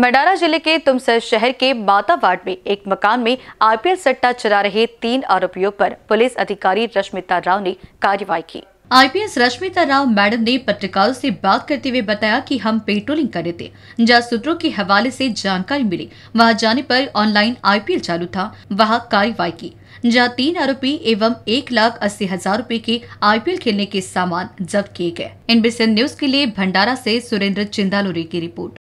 मंडारा जिले के तुमसर शहर के बाता वार्ड में एक मकान में आईपीएल सट्टा चला रहे तीन आरोपियों पर पुलिस अधिकारी रश्मिता राव ने कार्रवाई की आईपीएस रश्मिता राव मैडम ने पत्रकारों से बात करते हुए बताया कि हम पेट्रोलिंग कर रहे थे जहाँ सूत्रों के हवाले से जानकारी मिली वहाँ जाने पर ऑनलाइन आईपीएल चालू था वहाँ कार्रवाई की जहाँ तीन आरोपी एवं एक लाख अस्सी हजार रूपए के आईपीएल खेलने के सामान जब्त किए गए इनबीसी न्यूज के लिए भंडारा ऐसी सुरेंद्र चिंदालोरी की रिपोर्ट